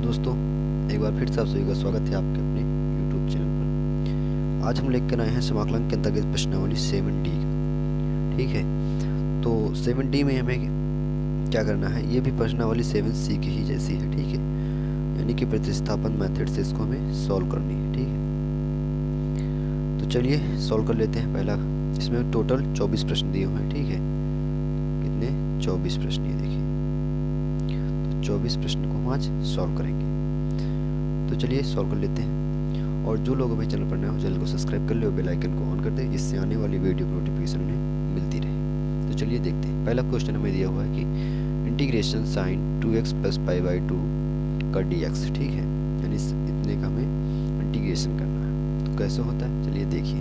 Hello दोस्तों एक बार फिर से आप सभी का स्वागत है आपके अपने यूट्यूब चैनल पर आज हम लेकर आए हैं समाकलन के अंतर्गत प्रश्नावली सेवन डी ठीक है तो सेवन डी में हमें क्या करना है ये भी प्रश्नावली सेवन सी की ही जैसी है ठीक है यानी कि प्रतिस्थापन मेथड से इसको हमें सॉल्व करनी है ठीक है तो चलिए सॉल्व कर लेते हैं पहला इसमें टोटल चौबीस प्रश्न दिए हुए हैं ठीक है कितने चौबीस प्रश्न चौबीस प्रश्न को हम आज सॉल्व करेंगे तो चलिए सॉल्व कर लेते हैं और जो लोग अभी चैनल पर नए हो चैनल को सब्सक्राइब कर ले और बेलाइकन को ऑन कर दे जिससे आने वाली वीडियो की नोटिफिकेशन उन्हें मिलती रहे तो चलिए देखते हैं पहला क्वेश्चन हमें दिया हुआ है कि integration sine two x plus pi by two का डी एक्स ठीक है यानी इतने का हमें इंटीग्रेशन करना है तो कैसे होता है चलिए देखिए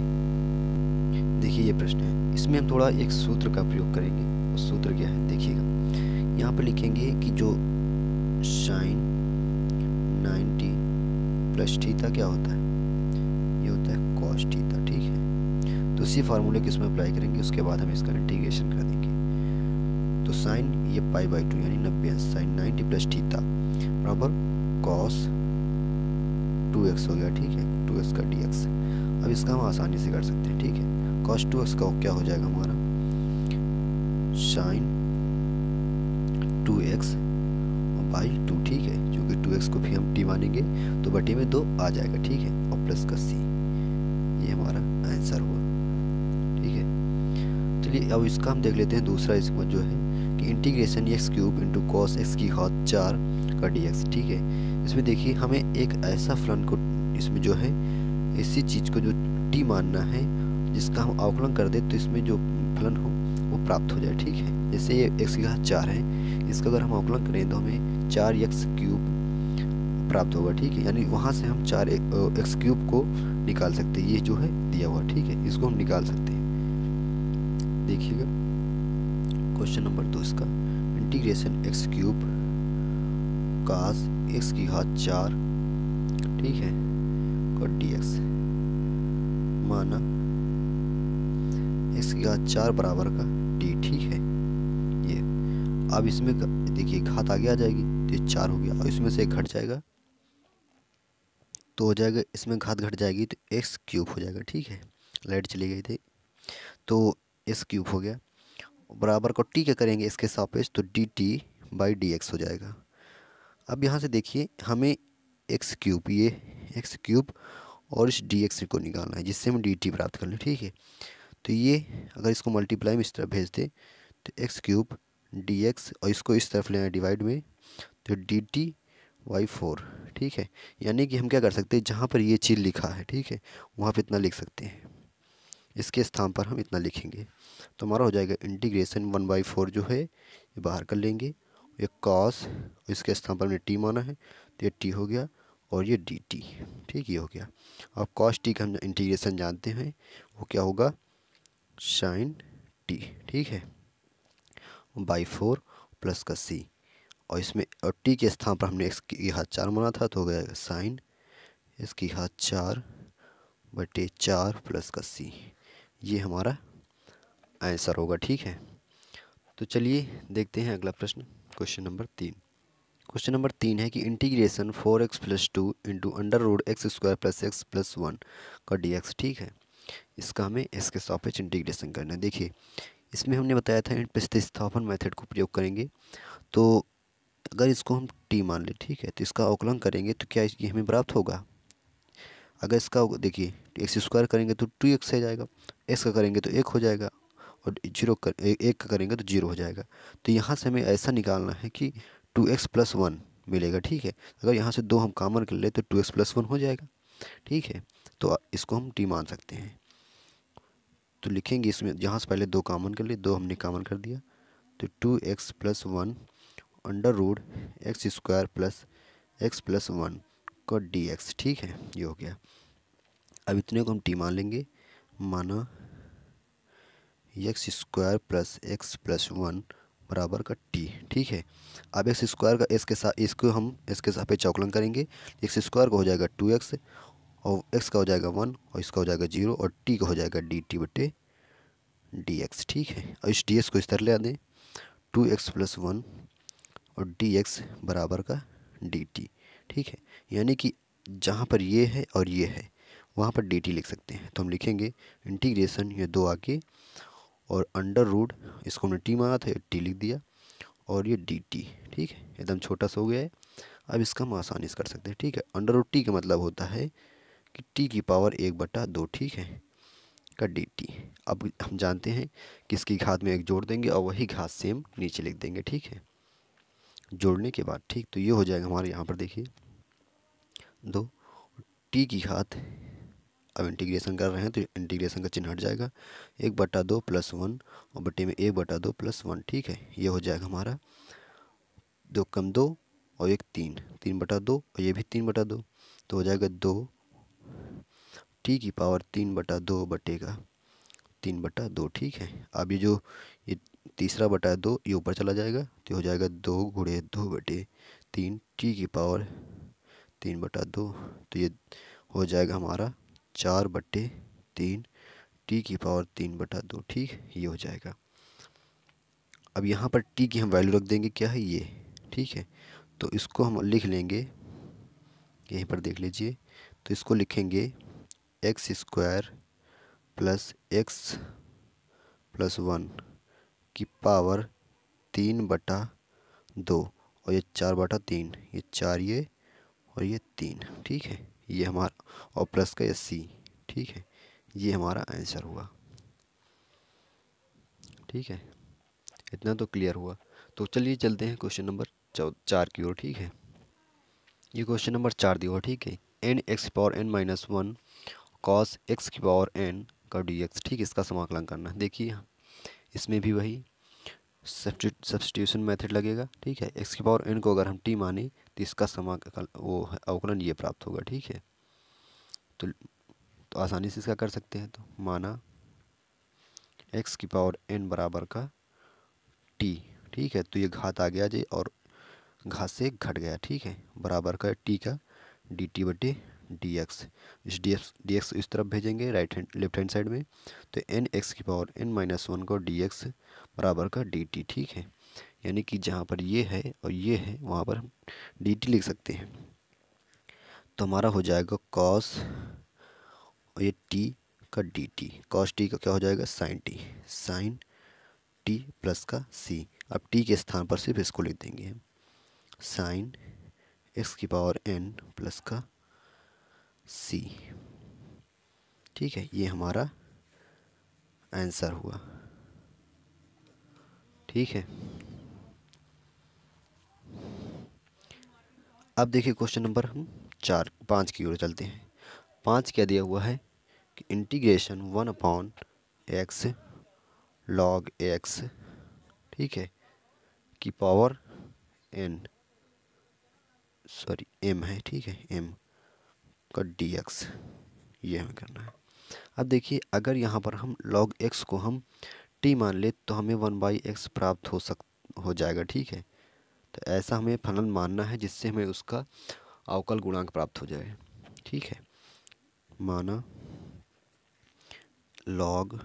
देखिए ये प्रश्न है इसमें हम थोड़ा एक सूत्र का प्रयोग करेंगे उस सूत्र क्या है देखिएगा यहाँ पर लिखेंगे कि जो साइन 90 प्लस थीटा क्या होता है ये होता है कॉस थीटा ठीक है तो इसी फार्मूले को इसमें अप्लाई करेंगे उसके बाद हम इसका इंटीग्रेशन कर देंगे तो साइन ये पाई बाई टू यानी नब्बे साइन नाइन्टी प्लस थीटा बराबर कॉस टू एक्स हो गया ठीक है टू एक्स का डी एक्स अब इसका हम आसानी से कर सकते हैं ठीक है कॉस टू एक्स का क्या हो जाएगा हमारा sine two x I two ठीक है क्योंकि टू एक्स को भी हम टी मानेंगे तो बटे में दो आ जाएगा ठीक है और प्लस का सी ये हमारा आंसर हुआ ठीक है चलिए अब इसका हम देख लेते हैं दूसरा इसमें जो है कि integration x cube into cos x की हाथ चार का डी एक्स ठीक है इसमें देखिए हमें एक ऐसा फलन को इसमें जो है इसी चीज़ को जो टी मानना है जिसका हम आकलन कर दें तो इसमें जो फलन हो वो प्राप्त हो जाए ठीक है जैसे ये एक्स की घात चार है इसका अगर हम अवकलन करें तो हमें चार एक्स क्यूब प्राप्त होगा ठीक है यानी वहाँ से हम चार एक्स क्यूब को निकाल सकते हैं ये जो है दिया हुआ ठीक है इसको हम निकाल सकते हैं देखिएगा क्वेश्चन नंबर दो इसका integration x cube cos x की घात चार ठीक है और डी एक्स माना एक्स की घात चार बराबर का डी ठीक है ये अब इसमें देखिए घात आगे आ जाएगी तो ये चार हो गया और इसमें से घट जाएगा तो हो जाएगा इसमें घात घट जाएगी तो एक्स क्यूब हो जाएगा ठीक है लाइट चली गई थी तो एक्स क्यूब हो गया बराबर को टी क्या करेंगे इसके सापेक्ष तो d t by d x हो जाएगा अब यहाँ से देखिए हमें एक्स क्यूब ये एक्स क्यूब और इस डी एक्स को निकालना है जिससे हम डी टी प्राप्त कर लें ठीक है तो ये अगर इसको मल्टीप्लाई में इस तरफ भेज दें तो एक्स क्यूब डी एक्स और इसको इस तरफ लेना डिवाइड में तो डी टी वाई फोर ठीक है यानी कि हम क्या कर सकते हैं जहाँ पर ये चीज़ लिखा है ठीक है वहाँ पर इतना लिख सकते हैं इसके स्थान पर हम इतना लिखेंगे तो हमारा हो जाएगा इंटीग्रेशन वन बाई फोर जो है ये बाहर कर लेंगे ये कॉस इसके स्थान पर हमने टी माना है तो ये टी हो गया और ये डी टी ठीक ये हो गया अब कॉस टी का हम इंटीग्रेशन जानते हैं वो क्या होगा साइन टी ठीक है बाई फोर प्लस का सी और इसमें और टी के स्थान पर हमने एक्स की घात चार माना था तो हो गया साइन इसकी घात चार बटे चार प्लस का सी ये हमारा आंसर होगा ठीक है तो चलिए देखते हैं अगला प्रश्न क्वेश्चन नंबर तीन क्वेश्चन नंबर तीन है कि integration four x plus two into under root x square plus x plus one का डी एक्स ठीक है इसका हमें एस के सापेक्ष इंटीग्रेशन करना है देखिए इसमें हमने बताया था प्रतिस्थापन मेथड को प्रयोग करेंगे तो अगर इसको हम टी मान लें ठीक है तो इसका अवकलन करेंगे तो क्या ये हमें प्राप्त होगा अगर इसका देखिए एक्स स्क्वायर करेंगे तो टू एक्स आ जाएगा एक्स का करेंगे तो एक हो जाएगा और जीरो कर एक का करेंगे तो जीरो हो जाएगा तो यहाँ से हमें ऐसा निकालना है कि टू एक्स प्लस वन मिलेगा ठीक है अगर यहाँ से दो हम कामन कर ले तो टू एक्स प्लस वन हो जाएगा ठीक है तो इसको हम टी मान सकते हैं तो लिखेंगे इसमें जहाँ से पहले दो कामन कर लिए दो हमने कामन कर दिया तो two x plus one under root x square plus x plus one का डी एक्स ठीक है ये हो गया अब इतने को हम टी मान लेंगे माना x square plus x plus one बराबर का टी ठीक है अब एक्स स्क्वायर का एस के साथ इसको हम एस के साथ पे चौकलन करेंगे एक्स स्क्वायर का हो जाएगा टू एक्स और एक्स का हो जाएगा वन और इसका हो जाएगा जीरो और टी का हो जाएगा डी टी बटे डी एक्स ठीक है और इस डी एक्स को इस तरह ले आ दें टू एक्स प्लस वन और डी एक्स बराबर का डी टी ठीक है यानी कि जहाँ पर ये है और ये है वहाँ पर डी टी लिख सकते हैं तो हम लिखेंगे इंटीग्रेशन ये दो आके और अंडर रूट इसको हमने टी मांगा था टी लिख दिया और ये डी टी ठीक है एकदम छोटा सा हो गया है अब इसका हम आसानी से कर सकते हैं ठीक है अंडर रूट टी का मतलब होता है कि टी की पावर एक बटा दो ठीक है का डी टी अब हम जानते हैं किसकी घात में एक जोड़ देंगे और वही घात सेम नीचे लिख देंगे ठीक है जोड़ने के बाद ठीक तो ये हो जाएगा हमारे यहाँ पर देखिए दो टी की घात अब इंटीग्रेशन कर रहे हैं तो इंटीग्रेशन का चिन्ह हट जाएगा एक बटा दो प्लस वन और बटे में एक बटा दो प्लस वन ठीक है ये हो जाएगा हमारा दो कम दो और एक तीन तीन बटा दो और ये भी तीन बटा दो तो हो जाएगा दो टी की पावर तीन बटा दो बटे का तीन बटा दो ठीक है अब ये जो ये तीसरा बटा दो ये ऊपर चला जाएगा तो हो जाएगा दो गुड़े दो बटे तीन टी की पावर तीन बटा दो तो ये हो जाएगा हमारा चार बटे तीन टी की पावर तीन बटा दो ठीक ये हो जाएगा अब यहाँ पर टी की हम वैल्यू रख देंगे क्या है ये ठीक है तो इसको हम लिख लेंगे यहीं पर देख लीजिए तो इसको लिखेंगे x square plus x plus one की पावर तीन बटा दो और ये चार बटा तीन ये चार ये और ये तीन ठीक है ये हमारा और प्लस का ये सी ठीक है ये हमारा आंसर हुआ ठीक है इतना तो क्लियर हुआ तो चलिए चलते हैं क्वेश्चन नंबर चार की ओर ठीक है ये क्वेश्चन नंबर चार दिया हुआ ठीक है n x power n minus one cos x की पावर एन का डी एक्स ठीक इसका समाकलन करना है देखिए इसमें भी वही सब्सटीट्यूशन मेथड लगेगा ठीक है एक्स की पावर एन को अगर हम टी माने तो इसका समाकल वो अवकलन ये प्राप्त होगा ठीक है तो तो आसानी से इसका कर सकते हैं तो माना एक्स की पावर एन बराबर का टी ठीक है तो ये घात आ गया जी और घात से घट गया ठीक है बराबर का टी का डी टी बटे डी एक्स इस डी एक्स डी एक्स इस तरफ भेजेंगे right hand left hand side में तो एन एक्स की पावर एन माइनस वन को डी एक्स बराबर का डी टी ठीक है यानी कि जहाँ पर ये है और ये है वहाँ पर डी टी लिख सकते हैं तो हमारा हो जाएगा कॉस और ये टी का डी टी कॉस टी का क्या हो जाएगा sine t sine t plus का सी अब टी के स्थान पर सिर्फ इसको लिख देंगे हम साइन एक्स की पावर एन प्लस का सी ठीक है ये हमारा आंसर हुआ ठीक है अब देखिए क्वेश्चन नंबर हम चार पाँच की ओर चलते हैं पाँच क्या दिया हुआ है कि integration one upon x log x ठीक है की पावर एन सॉरी एम है ठीक है एम का डी एक्स ये हमें करना है अब देखिए अगर यहाँ पर हम लॉग एक्स को हम टी मान ले तो हमें वन बाई एक्स प्राप्त हो सक हो जाएगा ठीक है तो ऐसा हमें फलन मानना है जिससे हमें उसका अवकल गुणांक प्राप्त हो जाए ठीक है माना लॉग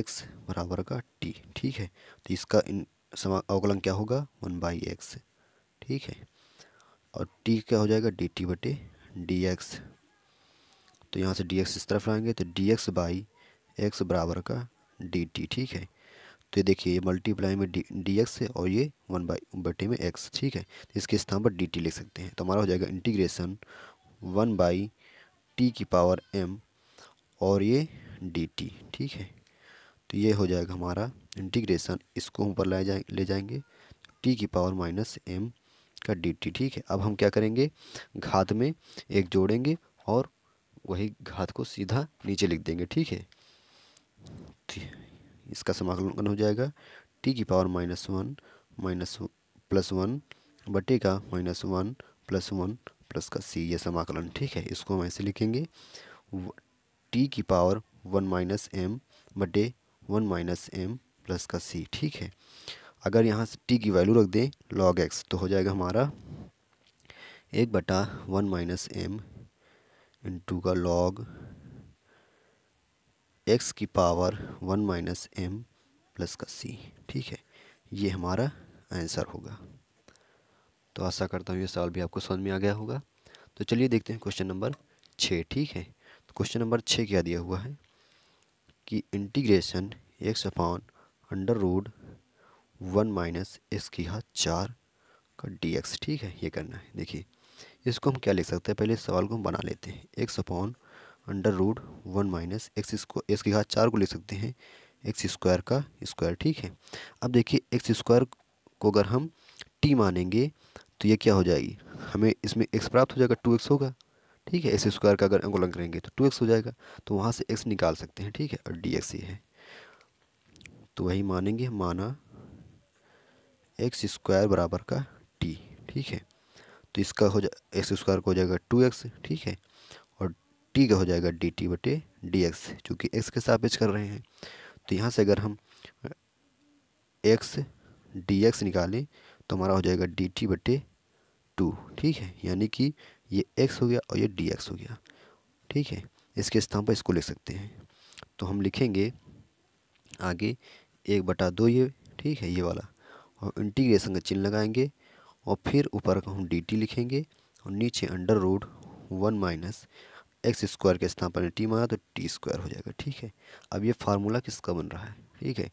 एक्स बराबर का टी ठीक है तो इसका इन समा अवकलन क्या होगा वन बाई एक्स ठीक है और टी क्या हो जाएगा डी टी बटे डी एक्स तो यहाँ से डी एक्स इस तरफ लाएंगे तो डी एक्स बाई एक्स बराबर का डी टी ठीक है तो ये देखिए ये मल्टीप्लाई में डी डी एक्स है और ये वन बाई बटे में एक्स ठीक है तो इसके स्थान पर डी टी लिख सकते हैं तो हमारा हो जाएगा इंटीग्रेशन वन बाई टी की पावर एम और ये डी टी ठीक है तो ये हो जाएगा हमारा इंटीग्रेशन इसको ऊपर लाए जाए ले जाएंगे टी की पावर माइनस एम का डी टी ठीक है अब हम क्या करेंगे घात में एक जोड़ेंगे और वही घात को सीधा नीचे लिख देंगे ठीक है इसका समाकलन हो जाएगा टी की power minus one minus plus one बटे का minus one plus one plus का सी ये समाकलन ठीक है इसको हम ऐसे लिखेंगे टी की पावर वन माइनस एम बटे वन माइनस एम प्लस का सी ठीक है अगर यहाँ से टी की वैल्यू रख दें लॉग एक्स तो हो जाएगा हमारा एक बटा वन माइनस एम इंटू का लॉग एक्स की power one minus m plus का सी ठीक है ये हमारा आंसर होगा तो आशा करता हूँ ये सवाल भी आपको समझ में आ गया होगा तो चलिए देखते हैं क्वेश्चन नंबर छः ठीक है तो क्वेश्चन नंबर छः क्या दिया हुआ है कि integration x upon under root one minus इसकी हाथ चार का डी एक्स ठीक है ये करना है देखिए इसको हम क्या लिख सकते हैं पहले सवाल को हम बना लेते हैं x upon under root one minus x square x की घात चार को लिख सकते हैं एक्स स्क्वायर का स्क्वायर ठीक है अब देखिए एक्स स्क्वायर को अगर हम टी मानेंगे तो ये क्या हो जाएगी हमें इसमें एक्स प्राप्त हो जाएगा टू एक्स होगा ठीक है एक्स स्क्वायर का अगर एंगुलर करेंगे तो टू एक्स हो जाएगा तो वहाँ से एक्स निकाल सकते हैं ठीक है और डी एक्स ये है तो वही मानेंगे माना एक्स स्क्वायर बराबर का टी ठीक है तो इसका हो जा एक्स स्क्वायर का हो जाएगा टू एक्स ठीक है और टी का हो जाएगा डी टी बटे डी एक्स चूँकि एक्स के सापेक्ष कर रहे हैं तो यहाँ से अगर हम एक्स डी एक्स निकालें तो हमारा हो जाएगा डी टी बटे टू ठीक है यानी कि ये एक्स हो गया और ये डी एक्स हो गया ठीक है इसके स्थान पर इसको लिख सकते हैं तो हम लिखेंगे आगे एक बटा दो ये ठीक है ये वाला और इंटीग्रेशन का चिन्ह लगाएंगे और फिर ऊपर का हम डी लिखेंगे और नीचे under root one minus x square के स्थान पर टी मांगा तो टी स्क्वायर हो जाएगा ठीक है अब ये फार्मूला किसका बन रहा है ठीक है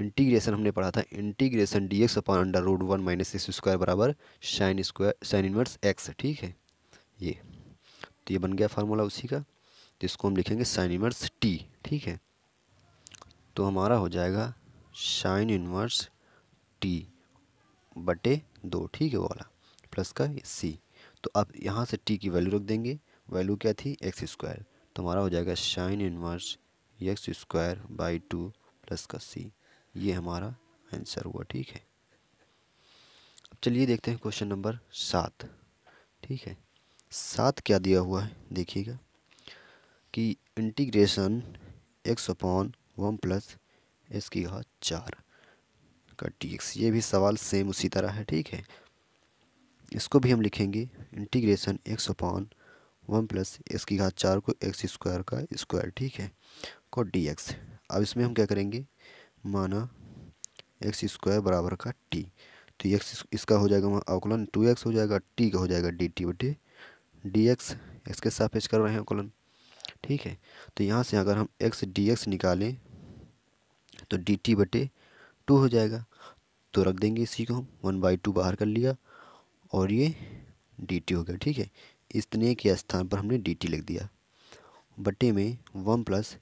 इंटीग्रेशन हमने पढ़ा था integration d x upon under root one minus x square बराबर sine square sine inverse x ठीक है ये तो ये बन गया फार्मूला उसी का तो इसको हम लिखेंगे साइन इनवर्स टी ठीक है तो हमारा हो जाएगा साइन इनवर्स टी बटे दो ठीक है वो वाला प्लस का सी तो अब यहाँ से टी की वैल्यू रख देंगे वैल्यू क्या थी एक्स स्क्वायर तो हमारा हो जाएगा sine inverse x square by two plus का सी ये हमारा आंसर हुआ ठीक है अब चलिए देखते हैं क्वेश्चन नंबर सात ठीक है सात क्या दिया हुआ है देखिएगा कि integration x upon one plus S की घात चार का डी एक्स ये भी सवाल सेम उसी तरह है ठीक है इसको भी हम लिखेंगे integration x upon one plus x की घात चार को एक्स स्क्वायर का स्क्वायर ठीक है को डी एक्स अब इसमें हम क्या करेंगे माना एक्स स्क्वायर बराबर का टी तो एक्स इसका हो जाएगा वहाँ अवकलन टू एक्स हो जाएगा टी का हो जाएगा डी टी बटे डी एक्स एक्स के पेश कर रहे हैं अवकलन ठीक है तो यहाँ से अगर हम एक्स डी एक्स निकालें तो डी टी बटे टू हो जाएगा तो रख देंगे इसी को हम वन बाई टू बाहर कर लिया और ये डी टी हो गया ठीक है इतने के स्थान पर हमने डी टी लिख दिया बटे में वन प्लस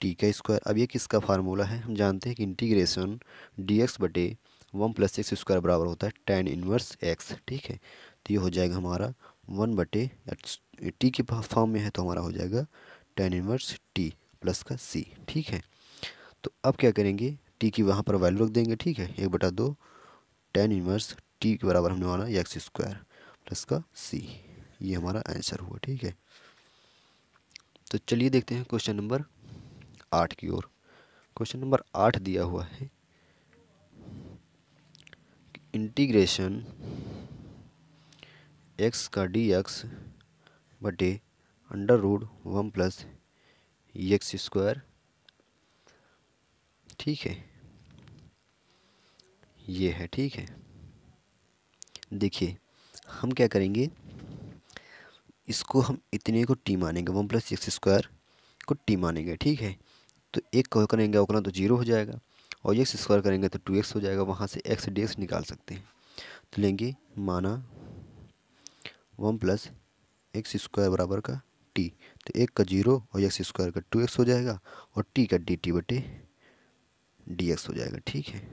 टी का स्क्वायर अब ये किसका फार्मूला है हम जानते हैं कि इंटीग्रेशन डी एक्स बटे वन प्लस एक्स स्क्वायर बराबर होता है टेन इनवर्स एक्स ठीक है तो ये हो जाएगा हमारा वन बटे टी के फॉर्म में है तो हमारा हो जाएगा टेन इनवर्स टी प्लस का सी ठीक है तो अब क्या करेंगे टी की वहाँ पर वैल्यू रख देंगे ठीक है एक बटा दो टेन इनवर्स टी के बराबर हमने माना एक्स स्क्वायर प्लस का सी ये हमारा आंसर हुआ ठीक है तो चलिए देखते हैं क्वेश्चन नंबर आठ की ओर क्वेश्चन नंबर आठ दिया हुआ है इंटीग्रेशन एक्स का डी एक्स बटे under root one plus x square ठीक है ये है ठीक है देखिए हम क्या करेंगे इसको हम इतने को टी मानेंगे वन प्लस एक्स स्क्वायर को टी मानेंगे ठीक है तो एक को करेंगे उतना तो जीरो हो जाएगा और एक स्क्वायर करेंगे तो टू एक्स हो जाएगा वहाँ से एक्स डी एक्स निकाल सकते हैं तो लेंगे माना वन प्लस एक्स स्क्वायर बराबर का टी तो एक का जीरो और एक स्क्वायर का टू एक्स हो जाएगा और टी का डी टी बटे डी एक्स हो जाएगा ठीक है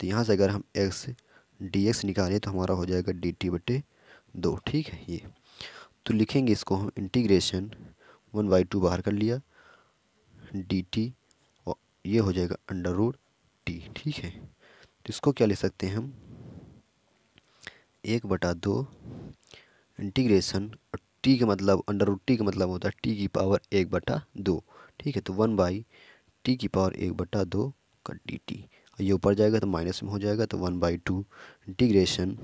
तो यहाँ से अगर हम एक्स डी एक्स निकालें तो हमारा हो जाएगा डी टी बटे दो ठीक है ये तो लिखेंगे इसको हम इंटीग्रेशन वन बाई टू बाहर कर लिया डी टी और ये हो जाएगा अंडर रोड टी ठीक है तो इसको क्या ले सकते हैं हम एक बटा दो इंटीग्रेशन और टी का मतलब अंडर रोड टी का मतलब होता है टी की पावर एक बटा दो ठीक है तो वन बाई टी की पावर एक बटा दो का डी टी ये ऊपर जाएगा तो माइनस में हो जाएगा तो one by two integration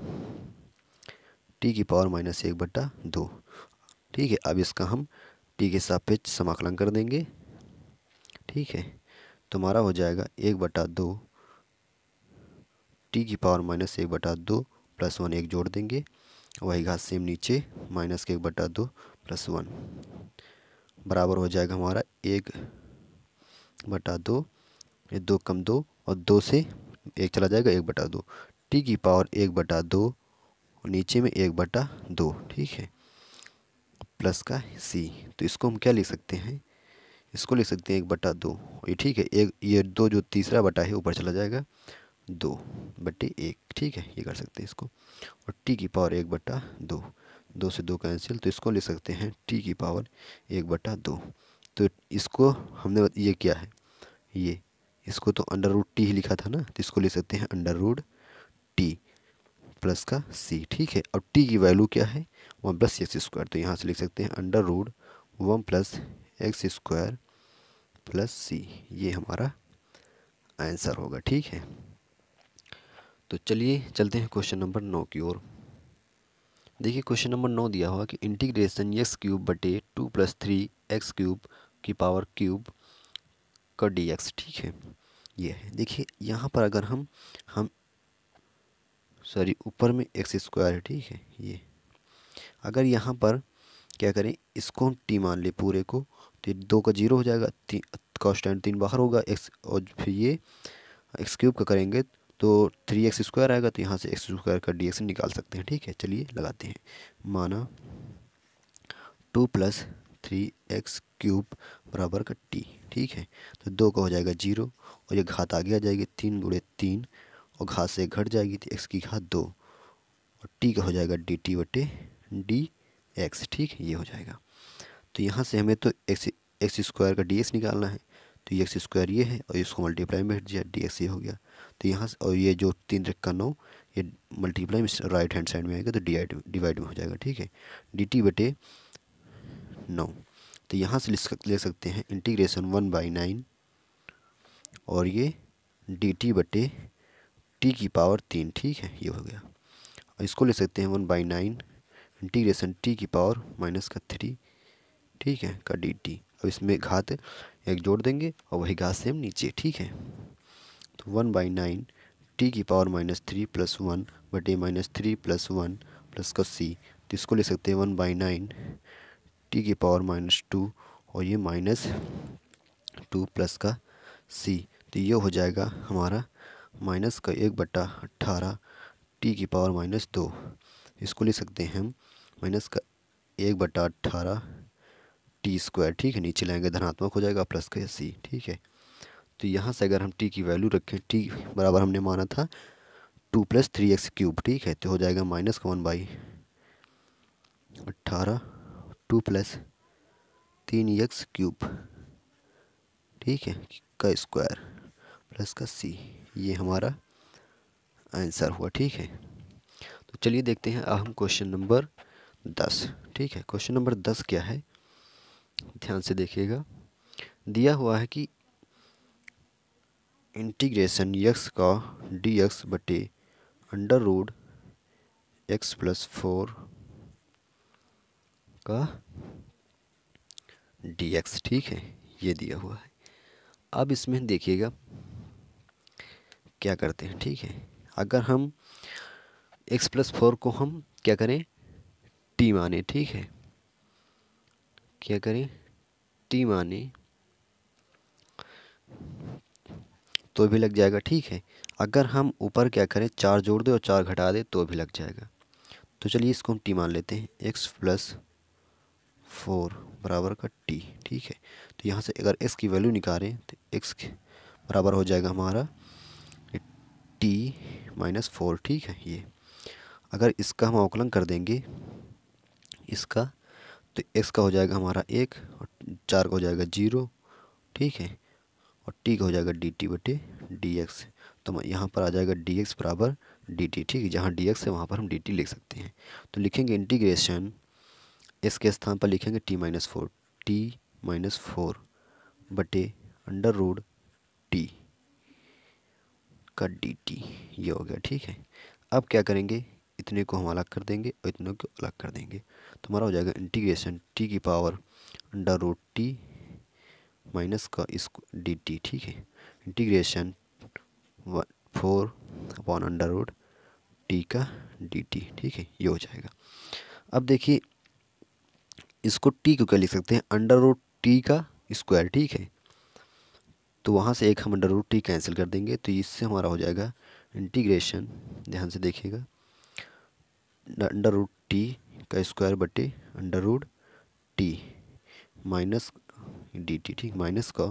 t की पावर माइनस एक बट्टा दो ठीक है अब इसका हम टी के पे समाकलन कर देंगे ठीक है तो हमारा हो जाएगा एक बटा दो टी की पावर माइनस एक बटा दो प्लस वन एक जोड़ देंगे वही घास सेम नीचे माइनस के एक बटा दो प्लस वन बराबर हो जाएगा हमारा एक बटा दो ये दो कम दो और दो से एक चला जाएगा एक बटा दो टी की पावर एक बटा दो नीचे में एक बटा दो ठीक है प्लस का सी तो इसको हम क्या लिख सकते हैं इसको लिख सकते हैं एक बटा दो ये ठीक है एक ये दो जो तीसरा बटा है ऊपर चला जाएगा दो बटे एक ठीक है ये कर सकते हैं इसको और टी की पावर एक बटा दो दो से दो कैंसिल तो इसको लिख सकते हैं टी की पावर एक बटा दो तो इसको हमने ये क्या है ये इसको तो अंडर रूड टी ही लिखा था ना तो इसको ले सकते हैं अंडर रूड टी प्लस का सी ठीक है अब टी की वैल्यू क्या है वन प्लस एक्स स्क्वायर तो यहाँ से लिख सकते हैं under root one plus x square plus c ये हमारा आंसर होगा ठीक है तो चलिए चलते हैं क्वेश्चन नंबर नौ की ओर देखिए क्वेश्चन नंबर नौ दिया हुआ कि इंटीग्रेशन एक्स क्यूब बटे two plus three x cube की पावर क्यूब का डी एक्स ठीक है ये है देखिए यहाँ पर अगर हम हम सॉरी ऊपर में एक्स स्क्वायर है ठीक है ये अगर यहाँ पर क्या करें इसको हम टी मान ले पूरे को तो दो का जीरो हो जाएगा ती, कॉस्टेंट तीन बाहर होगा एक्स और फिर ये एक्स क्यूब का करेंगे तो थ्री एक्स स्क्वायर आएगा तो यहाँ से एक्स स्क्वायर का डी एक्स निकाल सकते हैं ठीक है चलिए लगाते हैं माना two plus three x cube बराबर का टी ठीक है तो दो का हो जाएगा जीरो और ये घात आगे आ जाएगी तीन गुड़े तीन और घात से घट जाएगी तो एक्स की घात दो और टी का हो जाएगा डी टी बटे डी एक्स ठीक ये हो जाएगा तो यहाँ से हमें तो एक्स एक्स स्क्वायर का डी एक्स निकालना है तो ये एक्स स्क्वायर ये है और इसको मल्टीप्लाई में हट दिया डी एक्स ये हो गया तो यहाँ से और ये जो तीन का नौ ये मल्टीप्लाई में राइट हैंड साइड में आएगा तो डी डिवाइड में हो जाएगा ठीक है डी टी बटे नौ तो यहाँ से ले सकते हैं इंटीग्रेशन वन बाई नाइन और ये डी टी बटे टी की पावर तीन ठीक है ये हो गया और इसको ले सकते हैं one by nine integration t की पावर माइनस का थ्री ठीक है का डी टी अब इसमें घात एक जोड़ देंगे और वही घात सेम नीचे ठीक है तो वन बाई नाइन टी की power minus three plus one बटे minus three plus one plus का सी तो इसको ले सकते हैं वन बाई नाइन टी की पावर माइनस टू और ये माइनस टू प्लस का सी तो ये हो जाएगा हमारा माइनस का एक बट्टा अट्ठारह टी की पावर माइनस दो इसको ले सकते हैं हम माइनस का एक बट्टा अट्ठारह टी स्क्वायर ठीक है नीचे लाएंगे धनात्मक हो जाएगा प्लस का सी ठीक है तो यहाँ से अगर हम टी की वैल्यू रखें टी बराबर हमने माना था two plus three x cube ठीक है तो हो जाएगा माइनस का वन बाई अट्ठारह टू प्लस तीन यक्स क्यूब ठीक है का स्क्वायर प्लस का सी ये हमारा आंसर हुआ ठीक है तो चलिए देखते हैं अहम क्वेश्चन नंबर दस ठीक है क्वेश्चन नंबर दस क्या है ध्यान से देखिएगा दिया हुआ है कि इंटीग्रेशन यक्स का डी एक्स बटे under root x plus four आपका डी एक्स ठीक है ये दिया हुआ है अब इसमें देखिएगा क्या करते हैं ठीक है अगर हम x प्लस फोर को हम क्या करें टी माने ठीक है क्या करें टी माने तो भी लग जाएगा ठीक है अगर हम ऊपर क्या करें चार जोड़ दें और चार घटा दें तो भी लग जाएगा तो चलिए इसको हम टी मान लेते हैं एक्स प्लस फोर बराबर का टी ठीक है तो यहाँ से अगर एक्स की वैल्यू निकालें तो एक्स बराबर हो जाएगा हमारा टी माइनस फोर ठीक है ये अगर इसका हम अवकलन कर देंगे इसका तो एक्स का हो जाएगा हमारा एक और चार का हो जाएगा जीरो ठीक है और टी का हो जाएगा डी टी बटे डी एक्स तो यहाँ पर आ जाएगा डी एक्स बराबर डी टी ठीक है जहाँ डी एक्स है वहाँ पर हम डी टी लिख सकते हैं तो लिखेंगे इंटीग्रेशन इसके स्थान पर लिखेंगे t minus four t minus four बटे अंडर रूड टी का डी टी ये हो गया ठीक है अब क्या करेंगे इतने को हम अलग कर देंगे और इतने को अलग कर देंगे तो हमारा हो जाएगा इंटीग्रेशन टी की power under root t minus का इसको डी टी ठीक है integration four upon under root t का डी टी ठीक है ये हो जाएगा अब देखिए इसको टी को क्या लिख सकते हैं अंडर रूट टी का स्क्वायर ठीक है तो वहाँ से एक हम अंडर रूट टी कैंसिल कर देंगे तो इससे हमारा हो जाएगा इंटीग्रेशन ध्यान से देखिएगा अंडर रूट टी का स्क्वायर बटे under root t minus d t ठीक माइनस का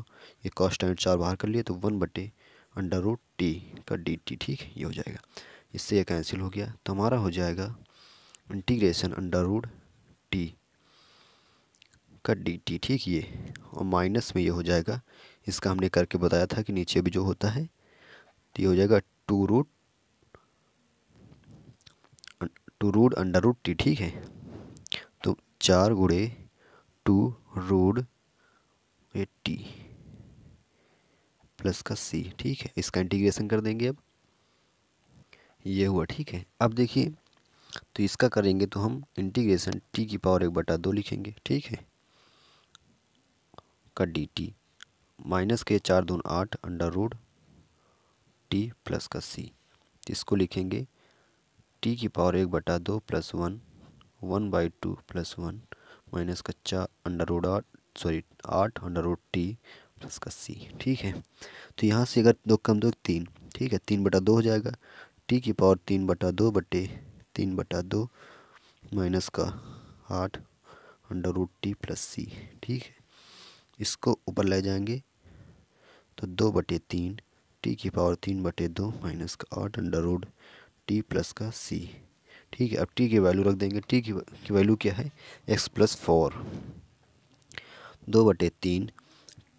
ये कॉस्ट टाइम चार बाहर कर लिए तो वन बटे अंडर रूट टी का डी टी ठीक ये हो जाएगा इससे ये कैंसिल हो गया तो हमारा हो जाएगा इंटीग्रेशन अंडर रूट टी का डी टी ठीक ये और माइनस में ये हो जाएगा इसका हमने करके बताया था कि नीचे भी जो होता है तो ये हो जाएगा two root two root under root t ठीक है तो चार गुड़े टू ए टी प्लस का सी ठीक है इसका इंटीग्रेशन कर देंगे अब ये हुआ ठीक है अब देखिए तो इसका करेंगे तो हम इंटीग्रेशन टी की पावर एक बटा दो लिखेंगे ठीक है का डी टी माइनस के चार दून आठ अंडर रूड टी प्लस का सी इसको लिखेंगे टी की पावर एक बटा दो plus one one by two plus one minus का चार अंडर रूड आठ सॉरी आठ अंडर रूड टी प्लस का सी ठीक है तो यहाँ से अगर दो कम दो तीन ठीक है तीन बटा दो हो जाएगा टी की पावर तीन बटा दो बटे तीन बटा दो माइनस का आठ under root t plus c ठीक है इसको ऊपर ले जाएंगे तो दो बटे तीन टी की पावर तीन बटे दो माइनस का आठ अंडर रोड टी प्लस का सी ठीक है अब टी की वैल्यू रख देंगे टी की वैल्यू क्या है एक्स प्लस फोर दो बटे तीन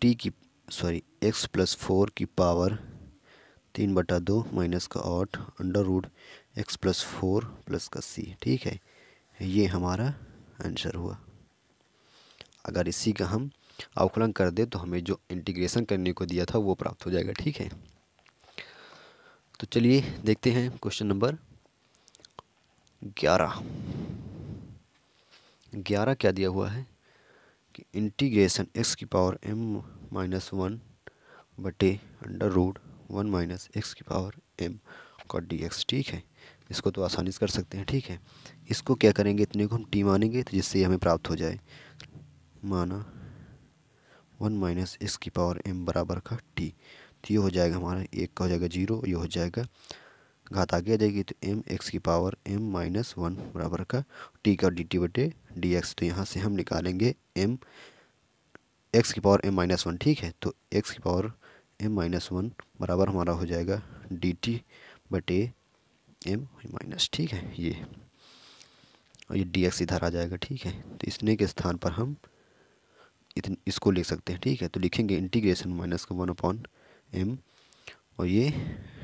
टी की सॉरी एक्स प्लस फोर की पावर तीन बटा दो माइनस का आठ under root x plus four plus का सी ठीक है ये हमारा आंसर हुआ अगर इसी का हम अवकलन कर दे तो हमें जो इंटीग्रेशन करने को दिया था वो प्राप्त हो जाएगा ठीक है तो चलिए देखते हैं क्वेश्चन नंबर ग्यारह ग्यारह क्या दिया हुआ है कि इंटीग्रेशन एक्स की पावर एम माइनस वन बटे under root one minus x की पावर एम का डी एक्स ठीक है इसको तो आसानी से कर सकते हैं ठीक है इसको क्या करेंगे इतने को हम टी मानेंगे तो जिससे हमें प्राप्त हो जाए माना वन माइनस एक्स की पावर एम बराबर का टी तो ये हो जाएगा हमारा एक का हो जाएगा जीरो ये हो जाएगा घात आगे आ जाएगी तो एम एक्स की पावर एम माइनस वन बराबर का टी का डी टी बटे डी एक्स तो यहाँ से हम निकालेंगे एम एक्स की पावर एम माइनस वन ठीक है तो एक्स की पावर एम माइनस वन बराबर हमारा हो जाएगा डी टी बटे एम माइनस ठीक है ये और ये डी एक्स इधर आ जाएगा ठीक है तो इसने के स्थान पर हम इसको लिख सकते हैं ठीक है तो लिखेंगे इंटीग्रेशन माइनस का वन अपॉन एम और ये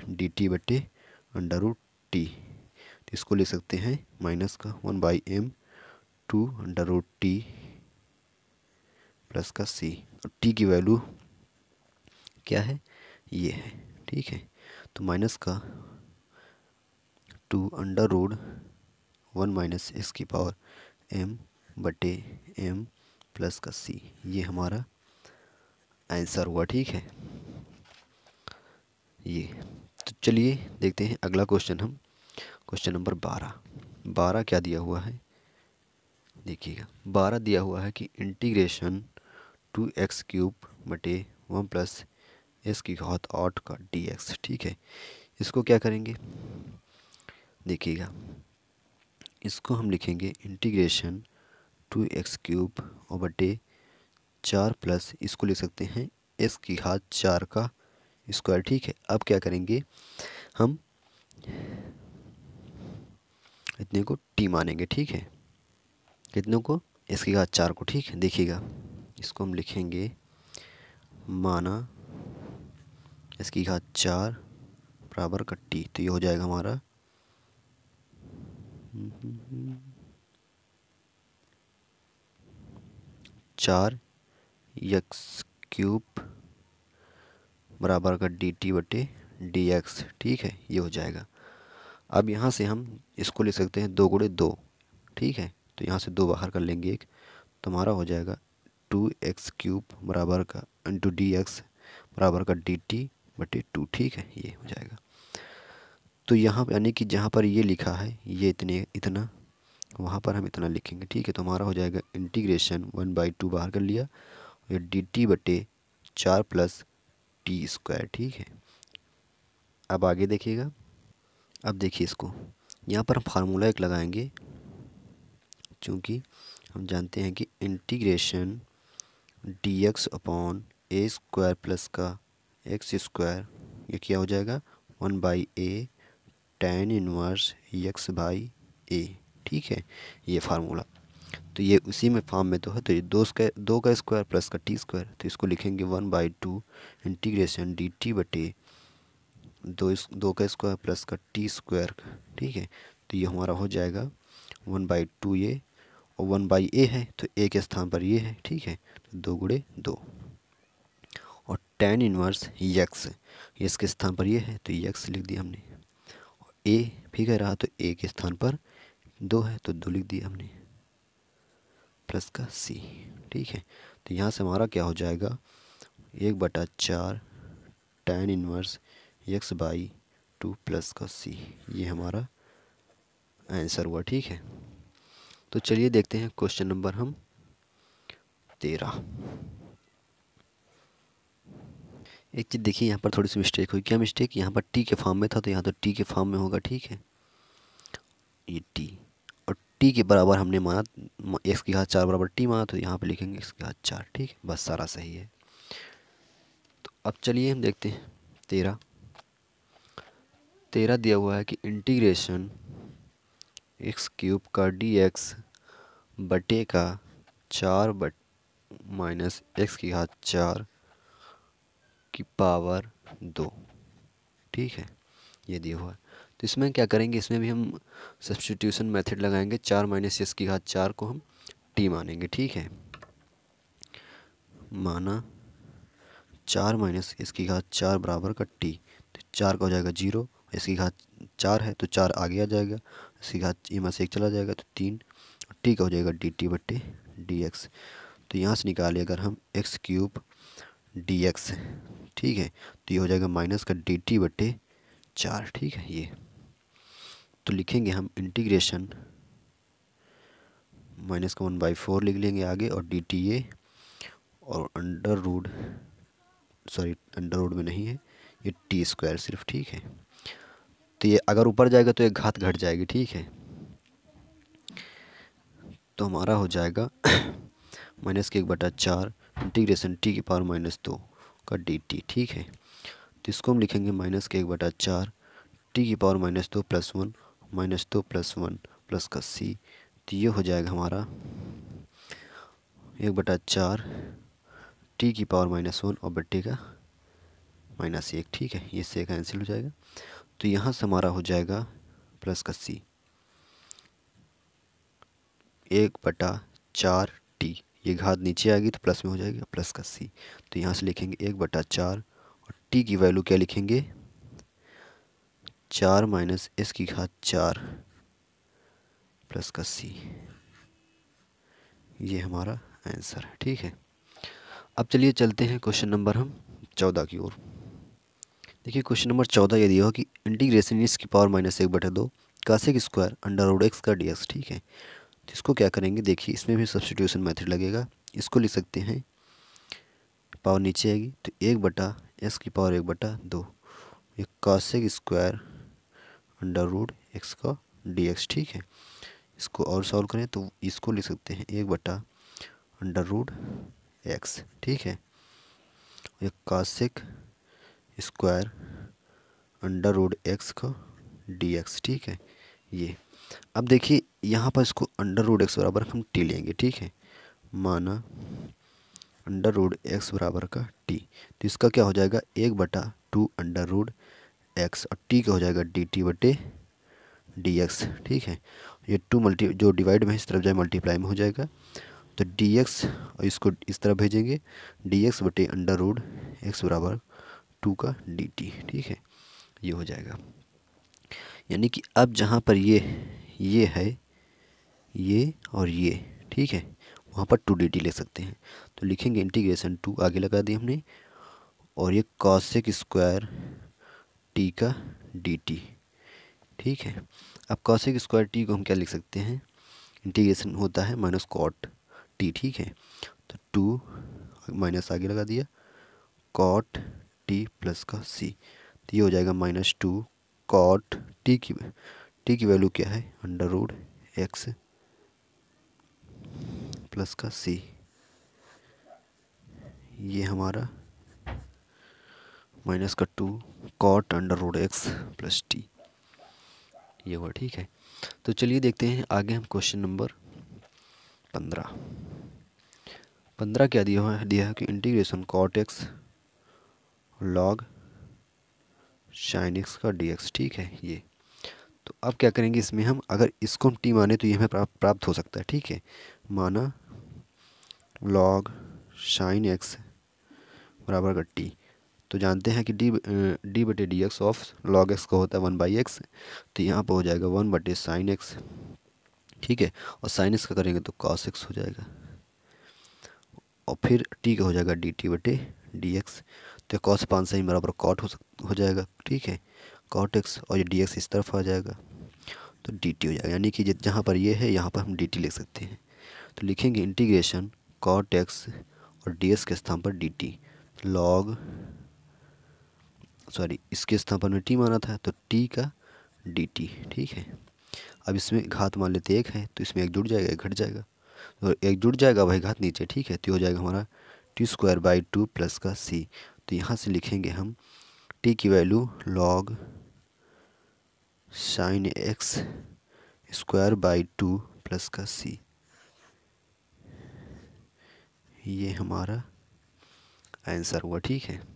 डी टी बटे अंडर रूट टी तो इसको ले सकते हैं माइनस का one by m two under root t plus का सी और टी की वैल्यू क्या है ये है ठीक है तो माइनस का two under root one minus x की पावर एम बटे एम प्लस का सी ये हमारा आंसर हुआ ठीक है ये तो चलिए देखते हैं अगला क्वेश्चन हम क्वेश्चन नंबर बारह बारह क्या दिया हुआ है देखिएगा बारह दिया हुआ है कि इंटीग्रेशन टू एक्स क्यूब बटे वन प्लस एस की घात आठ का डी एक्स ठीक है इसको क्या करेंगे देखिएगा इसको हम लिखेंगे इंटीग्रेशन टू एक्स क्यूब और बटे चार प्लस इसको लिख सकते हैं एक्स की घात चार का स्क्वायर ठीक है अब क्या करेंगे हम इतने को टी मानेंगे ठीक है कितने को की घात चार को ठीक है देखिएगा इसको हम लिखेंगे माना की घात चार बराबर का टी तो ये हो जाएगा हमारा हम्म, हम्म, हम्म। चार यक्स क्यूब बराबर का डी टी बटे डी एक्स ठीक है ये हो जाएगा अब यहाँ से हम इसको ले सकते हैं दो गुड़े दो ठीक है तो यहाँ से दो बाहर कर लेंगे एक तो हमारा हो जाएगा टू एक्स क्यूब बराबर का इंटू डी एक्स बराबर का डी टी बटे टू ठीक है ये हो जाएगा तो यहाँ यानी कि जहाँ पर ये लिखा है ये इतने इतना वहाँ पर हम इतना लिखेंगे ठीक है तो हमारा हो जाएगा इंटीग्रेशन वन बाई टू बाहर कर लिया ये डी टी बटे चार प्लस टी स्क्वायर ठीक है अब आगे देखिएगा अब देखिए इसको यहाँ पर हम फार्मूला एक लगाएंगे क्योंकि हम जानते हैं कि integration d x upon a square plus का एक्स स्क्वायर ये क्या हो जाएगा one by a tan inverse x by a ठीक है ये फार्मूला तो ये उसी में फॉर्म में तो है तो ये दो का दो का स्क्वायर प्लस का टी स्क्वायर तो इसको लिखेंगे one by two integration d t बटे दो दो का स्क्वायर प्लस का टी स्क्वायर ठीक है तो ये हमारा हो जाएगा वन बाई टू ये और वन बाई ए है तो ए के स्थान पर ये है ठीक है तो दो गुड़े दो और टेन इनवर्स यक्स इसके स्थान पर ये है तो यक्स लिख दिया हमने ए भी कह रहा तो ए के स्थान पर दो है तो दो लिख दिया हमने प्लस का सी ठीक है तो यहाँ से हमारा क्या हो जाएगा एक बटा चार tan inverse x by two plus का सी ये हमारा आंसर हुआ ठीक है तो चलिए देखते हैं क्वेश्चन नंबर हम तेरह एक चीज़ देखिए यहाँ पर थोड़ी सी मिस्टेक हुई क्या मिस्टेक यहाँ पर टी के फॉर्म में था तो यहाँ तो टी के फॉर्म में होगा ठीक है ये टी टी के बराबर हमने माना एक्स की घात चार बराबर टी माना तो यहाँ पे लिखेंगे एक्स की घात चार ठीक है बस सारा सही है तो अब चलिए हम देखते हैं तेरह तेरह दिया हुआ है कि इंटीग्रेशन एक्स क्यूब का डी एक्स बटे का चार बट माइनस एक्स की घात चार की पावर दो ठीक है ये दिया हुआ है तो इसमें क्या करेंगे इसमें भी हम सब्सटीट्यूशन मेथड लगाएंगे चार माइनस एस की घात चार को हम टी मानेंगे ठीक है माना चार माइनस इसकी घात चार बराबर का टी तो चार का हो जाएगा जीरो इसकी घात चार है तो चार आगे आ जाएगा इसकी घात ये e से एक चला जाएगा तो तीन टी का हो जाएगा डी टी बट्टे डी एक्स तो यहाँ से निकाले अगर हम एक्स क्यूब डी एक्स ठीक है तो ये हो जाएगा माइनस का डी टी बट्टे चार ठीक है ये तो लिखेंगे हम इंटीग्रेशन माइनस का वन बाई फोर लिख लेंगे आगे और डी टी ए और under root sorry under root में नहीं है ये टी स्क्वायर सिर्फ ठीक है तो ये अगर ऊपर जाएगा तो एक घात घट जाएगी ठीक है तो हमारा हो जाएगा माइनस के एक बटा चार इंटीग्रेशन टी की पावर माइनस दो का डी टी ठीक है तो इसको हम लिखेंगे माइनस के एक बटा चार टी की पावर माइनस दो प्लस वन माइनस दो प्लस वन प्लस का सी तो ये हो जाएगा हमारा एक बटा चार टी की पावर माइनस वन और बटे का माइनस एक ठीक है ये से कैंसिल हो जाएगा तो यहाँ से हमारा हो जाएगा प्लस का सी एक बटा चार टी ये घात नीचे आएगी तो प्लस में हो जाएगा प्लस का सी तो यहाँ से लिखेंगे एक बटा चार और टी की वैल्यू क्या लिखेंगे चार माइनस एस की घात चार प्लस का सी ये हमारा आंसर है ठीक है अब चलिए चलते हैं क्वेश्चन नंबर हम चौदह की ओर देखिए क्वेश्चन नंबर चौदह ये दिया हो कि इंटीग्रेशन एक्स की पावर माइनस एक बटे दो cosec square under root x का डीएक्स ठीक है तो इसको क्या करेंगे देखिए इसमें भी सब्सटीट्यूशन मेथड लगेगा इसको लिख सकते हैं पावर नीचे आएगी तो एक बटा एस की पावर एक बटा दो ये cosec square under root x का डी एक्स ठीक है इसको और सॉल्व करें तो इसको लिख सकते हैं एक बटा अंडर रूट एक्स ठीक है cosec square under root x का डी एक्स ठीक है ये अब देखिए यहाँ पर इसको अंडर रूट एक्स बराबर हम टी लेंगे ठीक है माना अंडर रूट एक्स बराबर का टी तो इसका क्या हो जाएगा एक बटा टू अंडर रूट एक्स और टी का हो जाएगा डी टी बटे डी एक्स ठीक है ये टू मल्टी जो डिवाइड में इस तरफ जाए मल्टीप्लाई में हो जाएगा तो डी एक्स और इसको इस तरफ भेजेंगे डी एक्स बटे अंडर रूड एक्स बराबर टू का डी टी ठीक है ये हो जाएगा यानी कि अब जहाँ पर ये ये है ये और ये ठीक है वहाँ पर टू डी टी ले सकते हैं तो लिखेंगे इंटीग्रेशन टू आगे लगा दिए हमने और ये कॉसिक स्क्वायर टी का डी टी ठीक है अब कौशिक स्क्वायर टी को हम क्या लिख सकते हैं इंटीग्रेशन होता है माइनस कॉट टी ठीक है तो टू माइनस आगे लगा दिया कॉट टी प्लस का सी तो ये हो जाएगा माइनस टू कॉट टी की टी की वैल्यू क्या है अंडर रूड एक्स प्लस का सी ये हमारा माइनस का two cot under root x plus t ये हुआ ठीक है तो चलिए देखते हैं आगे हम क्वेश्चन नंबर पंद्रह पंद्रह क्या दिया हुआ है दिया है कि integration cot x log sine x का डी एक्स ठीक है ये तो अब क्या करेंगे इसमें हम अगर इसको हम टी माने तो ये हमें प्राप्त प्राप्त हो सकता है ठीक है माना लॉग शाइन एक्स बराबर का टी तो जानते हैं कि डी डी बटे d x of log x का होता है वन बाई एक्स तो यहाँ पर हो जाएगा वन बटे साइन एक्स ठीक है और साइन एक्स का करेंगे तो कॉस एक्स हो जाएगा और फिर टी का हो जाएगा डी टी बटे डी एक्स तो कॉस पाँच साइन बराबर कॉट हो सक हो जाएगा ठीक है कॉट एक्स और ये डी एक्स इस तरफ आ जाएगा तो डी टी हो जाएगा यानी कि जहाँ पर ये है यहाँ पर हम डी टी लिख सकते हैं तो लिखेंगे इंटीग्रेशन कॉट एक्स और डी एक्स के स्थान पर डी टी लॉग सॉरी इसके स्थापन में टी माना था तो टी का डी टी ठीक है अब इसमें घात मान लेते एक है तो इसमें एक जुड़ जाएगा एक घट जाएगा और तो एक जुड़ जाएगा भाई घात नीचे ठीक है तो हो जाएगा हमारा t square by two plus का सी तो यहाँ से लिखेंगे हम टी की value log sine x square by two plus का सी ये हमारा आंसर हुआ ठीक है